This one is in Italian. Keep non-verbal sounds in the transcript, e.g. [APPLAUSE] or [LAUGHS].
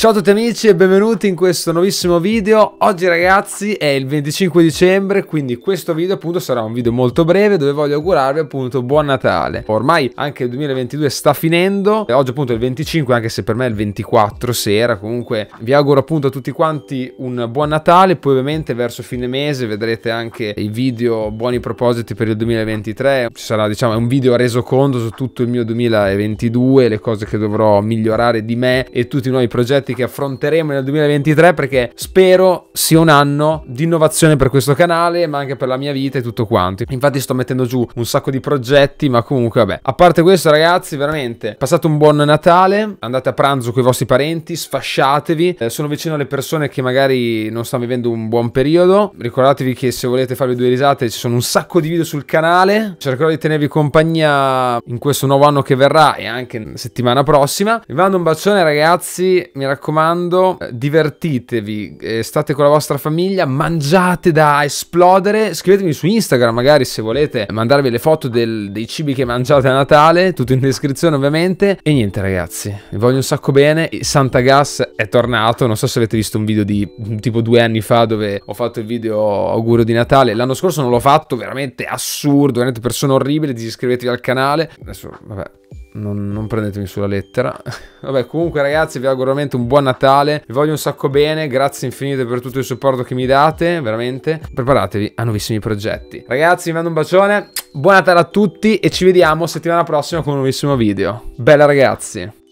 Ciao a tutti amici e benvenuti in questo nuovissimo video. Oggi ragazzi è il 25 dicembre, quindi questo video appunto sarà un video molto breve dove voglio augurarvi appunto buon Natale. Ormai anche il 2022 sta finendo, e oggi appunto è il 25 anche se per me è il 24 sera, comunque vi auguro appunto a tutti quanti un buon Natale, poi ovviamente verso fine mese vedrete anche i video buoni propositi per il 2023, ci sarà diciamo un video reso conto su tutto il mio 2022, le cose che dovrò migliorare di me e tutti i nuovi progetti aspetti che affronteremo nel 2023 perché spero sia un anno di innovazione per questo canale, ma anche per la mia vita e tutto quanto. Infatti sto mettendo giù un sacco di progetti, ma comunque vabbè. A parte questo ragazzi, veramente passate un buon Natale, andate a pranzo con i vostri parenti, sfasciatevi, eh, sono vicino alle persone che magari non stanno vivendo un buon periodo. Ricordatevi che se volete farvi due risate ci sono un sacco di video sul canale, cercherò di tenervi compagnia in questo nuovo anno che verrà e anche settimana prossima. Vi mando un bacione ragazzi, mi raccomando raccomando, divertitevi, eh, state con la vostra famiglia, mangiate da esplodere, scrivetemi su Instagram magari se volete mandarvi le foto del, dei cibi che mangiate a Natale, tutto in descrizione ovviamente. E niente ragazzi, vi voglio un sacco bene, Santa Gas è tornato, non so se avete visto un video di tipo due anni fa dove ho fatto il video augurio di Natale, l'anno scorso non l'ho fatto, veramente assurdo, veramente persona orribile, iscrivetevi al canale. Adesso, vabbè, non, non, prendetemi sulla lettera. [LAUGHS] Vabbè, comunque, ragazzi, vi auguro veramente un buon Natale. Vi voglio un sacco bene. Grazie infinite per tutto il supporto che mi date. Veramente. Preparatevi a nuovissimi progetti. Ragazzi, vi mando un bacione. Buon Natale a tutti. E ci vediamo settimana prossima con un nuovissimo video. Bella, ragazzi.